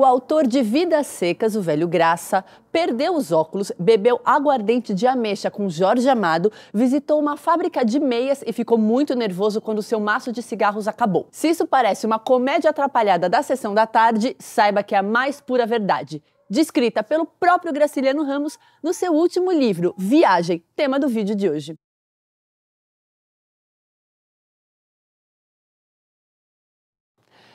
O autor de Vidas Secas, o velho Graça, perdeu os óculos, bebeu aguardente de ameixa com Jorge Amado, visitou uma fábrica de meias e ficou muito nervoso quando seu maço de cigarros acabou. Se isso parece uma comédia atrapalhada da sessão da tarde, saiba que é a mais pura verdade. Descrita pelo próprio Graciliano Ramos no seu último livro, Viagem, tema do vídeo de hoje.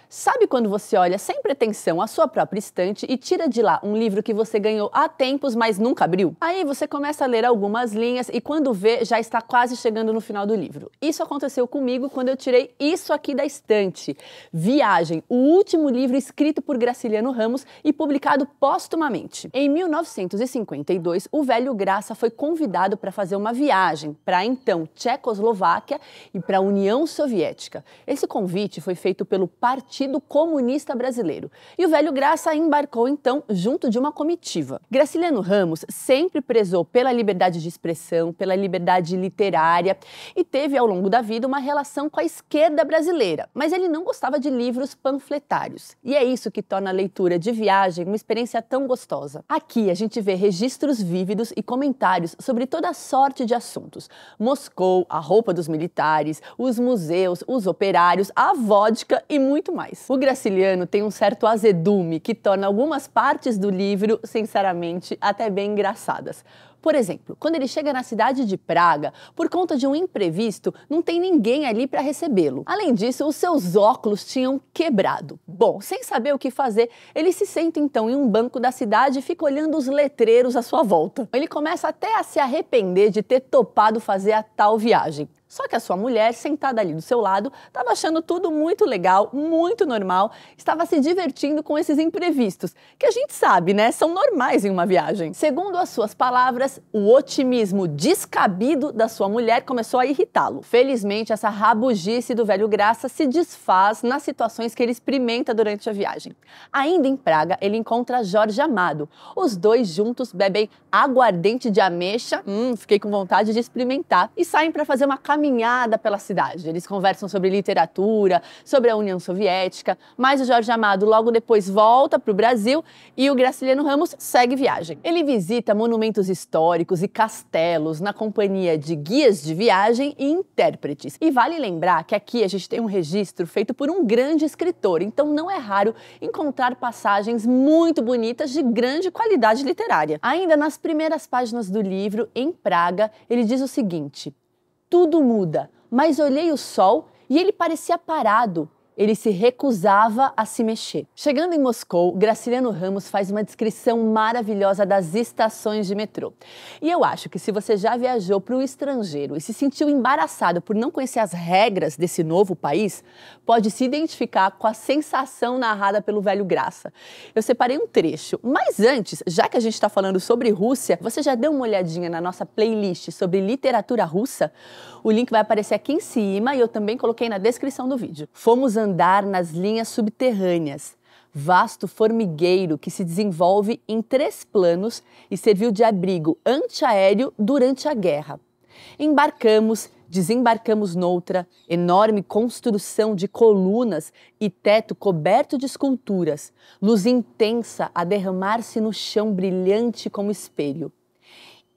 Sabe quando você olha sem pretensão a sua própria estante e tira de lá um livro que você ganhou há tempos, mas nunca abriu? Aí você começa a ler algumas linhas e quando vê, já está quase chegando no final do livro. Isso aconteceu comigo quando eu tirei isso aqui da estante. Viagem, o último livro escrito por Graciliano Ramos e publicado póstumamente. Em 1952, o velho Graça foi convidado para fazer uma viagem para então Tchecoslováquia e para a União Soviética. Esse convite foi feito pelo Partido Partido Comunista Brasileiro. E o velho Graça embarcou então junto de uma comitiva. Graciliano Ramos sempre prezou pela liberdade de expressão, pela liberdade literária e teve ao longo da vida uma relação com a esquerda brasileira, mas ele não gostava de livros panfletários. E é isso que torna a leitura de viagem uma experiência tão gostosa. Aqui a gente vê registros vívidos e comentários sobre toda sorte de assuntos: Moscou, a roupa dos militares, os museus, os operários, a vodka e muito mais mais. O graciliano tem um certo azedume que torna algumas partes do livro, sinceramente, até bem engraçadas. Por exemplo, quando ele chega na cidade de Praga, por conta de um imprevisto, não tem ninguém ali para recebê-lo. Além disso, os seus óculos tinham quebrado. Bom, sem saber o que fazer, ele se senta então em um banco da cidade e fica olhando os letreiros à sua volta. Ele começa até a se arrepender de ter topado fazer a tal viagem. Só que a sua mulher, sentada ali do seu lado, estava achando tudo muito legal, muito normal, estava se divertindo com esses imprevistos, que a gente sabe, né? São normais em uma viagem. Segundo as suas palavras, o otimismo descabido da sua mulher começou a irritá-lo. Felizmente, essa rabugice do velho Graça se desfaz nas situações que ele experimenta durante a viagem. Ainda em Praga, ele encontra Jorge Amado. Os dois juntos bebem aguardente de ameixa, hum, fiquei com vontade de experimentar, e saem para fazer uma caminhada pela cidade. Eles conversam sobre literatura, sobre a União Soviética, mas o Jorge Amado logo depois volta para o Brasil e o Graciliano Ramos segue viagem. Ele visita monumentos históricos históricos e castelos na companhia de guias de viagem e intérpretes. E vale lembrar que aqui a gente tem um registro feito por um grande escritor, então não é raro encontrar passagens muito bonitas de grande qualidade literária. Ainda nas primeiras páginas do livro, em Praga, ele diz o seguinte: Tudo muda, mas olhei o sol e ele parecia parado, ele se recusava a se mexer. Chegando em Moscou, Graciliano Ramos faz uma descrição maravilhosa das estações de metrô. E eu acho que se você já viajou para o estrangeiro e se sentiu embaraçado por não conhecer as regras desse novo país, pode se identificar com a sensação narrada pelo velho Graça. Eu separei um trecho, mas antes, já que a gente está falando sobre Rússia, você já deu uma olhadinha na nossa playlist sobre literatura russa? O link vai aparecer aqui em cima e eu também coloquei na descrição do vídeo. Fomos andar nas linhas subterrâneas, vasto formigueiro que se desenvolve em três planos e serviu de abrigo antiaéreo durante a guerra. Embarcamos, desembarcamos noutra enorme construção de colunas e teto coberto de esculturas, luz intensa a derramar-se no chão brilhante como espelho.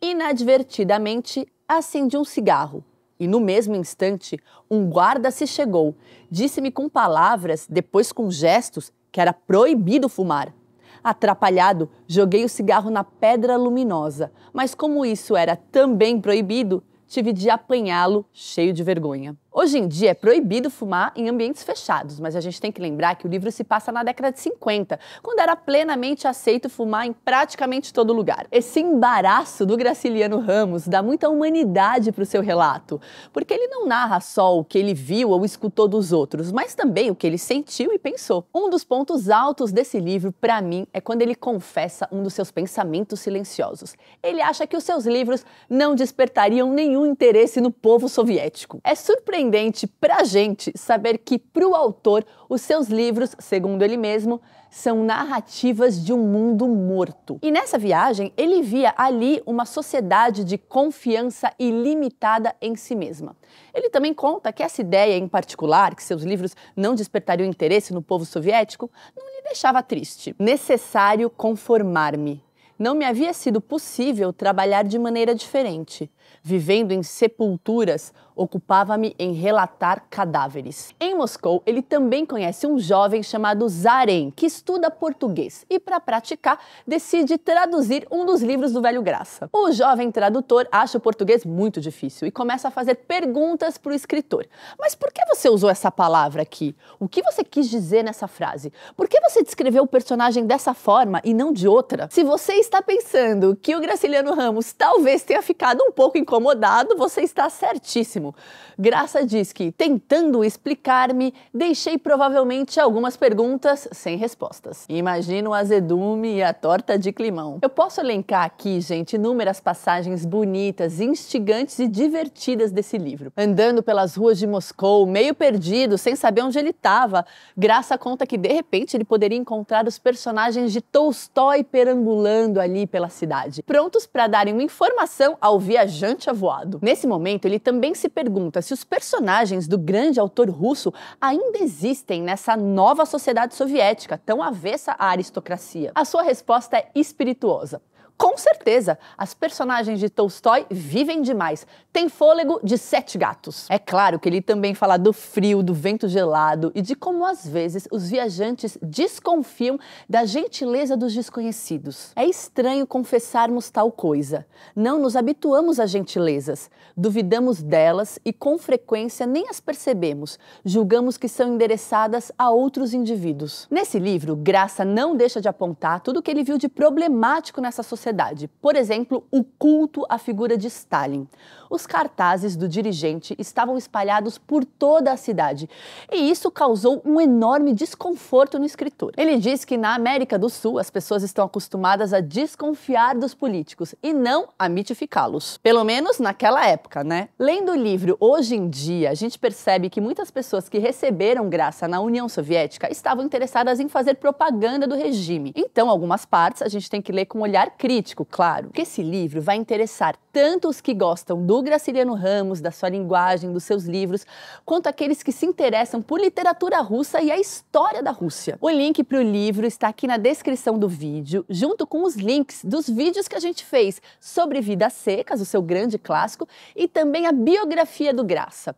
Inadvertidamente, acendi um cigarro, e no mesmo instante um guarda se chegou. Disse-me com palavras, depois com gestos, que era proibido fumar. Atrapalhado, joguei o cigarro na pedra luminosa, mas como isso era também proibido, tive de apanhá-lo cheio de vergonha. Hoje em dia é proibido fumar em ambientes fechados, mas a gente tem que lembrar que o livro se passa na década de 50, quando era plenamente aceito fumar em praticamente todo lugar. Esse embaraço do Graciliano Ramos dá muita humanidade para o seu relato, porque ele não narra só o que ele viu ou escutou dos outros, mas também o que ele sentiu e pensou. Um dos pontos altos desse livro, para mim, é quando ele confessa um dos seus pensamentos silenciosos. Ele acha que os seus livros não despertariam nenhum interesse no povo soviético. É surpreendente surpreendente para a gente saber que, para o autor, os seus livros, segundo ele mesmo, são narrativas de um mundo morto. E nessa viagem, ele via ali uma sociedade de confiança ilimitada em si mesma. Ele também conta que essa ideia, em particular, que seus livros não despertariam interesse no povo soviético, não lhe deixava triste. Necessário conformar-me, não me havia sido possível trabalhar de maneira diferente, vivendo em sepulturas Ocupava-me em relatar cadáveres. Em Moscou, ele também conhece um jovem chamado Zaren, que estuda português e, para praticar, decide traduzir um dos livros do Velho Graça. O jovem tradutor acha o português muito difícil e começa a fazer perguntas para o escritor. Mas por que você usou essa palavra aqui? O que você quis dizer nessa frase? Por que você descreveu o personagem dessa forma e não de outra? Se você está pensando que o Graciliano Ramos talvez tenha ficado um pouco incomodado, você está certíssimo mesmo. Graça diz que, tentando explicar-me, deixei provavelmente algumas perguntas sem respostas. Imagino o azedume e a torta de climão. Eu posso elencar aqui, gente, inúmeras passagens bonitas, instigantes e divertidas desse livro. Andando pelas ruas de Moscou, meio perdido, sem saber onde ele estava, Graça conta que, de repente, ele poderia encontrar os personagens de Tolstói perambulando ali pela cidade, prontos para darem uma informação ao viajante avoado. Nesse momento, ele também se pergunta se os personagens do grande autor russo ainda existem nessa nova sociedade soviética tão avessa à aristocracia. A sua resposta é espirituosa. Com certeza, as personagens de Tolstói vivem demais. Tem fôlego de sete gatos. É claro que ele também fala do frio, do vento gelado e de como às vezes os viajantes desconfiam da gentileza dos desconhecidos. É estranho confessarmos tal coisa. Não nos habituamos às gentilezas, duvidamos delas e com frequência nem as percebemos. Julgamos que são endereçadas a outros indivíduos. Nesse livro, Graça não deixa de apontar tudo o que ele viu de problemático nessa sociedade sociedade, por exemplo, o culto à figura de Stalin. Os cartazes do dirigente estavam espalhados por toda a cidade e isso causou um enorme desconforto no escritor. Ele diz que na América do Sul as pessoas estão acostumadas a desconfiar dos políticos e não a mitificá-los. Pelo menos naquela época, né? Lendo o livro hoje em dia, a gente percebe que muitas pessoas que receberam graça na União Soviética estavam interessadas em fazer propaganda do regime. Então, algumas partes a gente tem que ler com um olhar crítico político, claro, que esse livro vai interessar tanto os que gostam do Graciliano Ramos, da sua linguagem, dos seus livros, quanto aqueles que se interessam por literatura russa e a história da Rússia. O link para o livro está aqui na descrição do vídeo, junto com os links dos vídeos que a gente fez sobre Vidas Secas, o seu grande clássico, e também a biografia do Graça.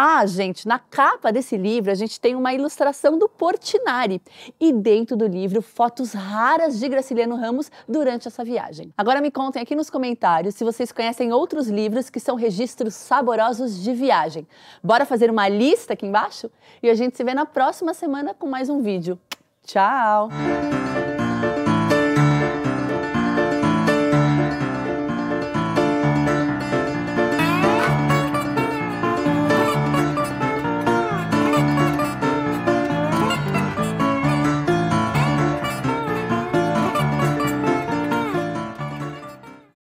Ah, gente, na capa desse livro a gente tem uma ilustração do Portinari e dentro do livro fotos raras de Graciliano Ramos durante essa viagem. Agora me contem aqui nos comentários se vocês conhecem outros livros que são registros saborosos de viagem. Bora fazer uma lista aqui embaixo? E a gente se vê na próxima semana com mais um vídeo. Tchau!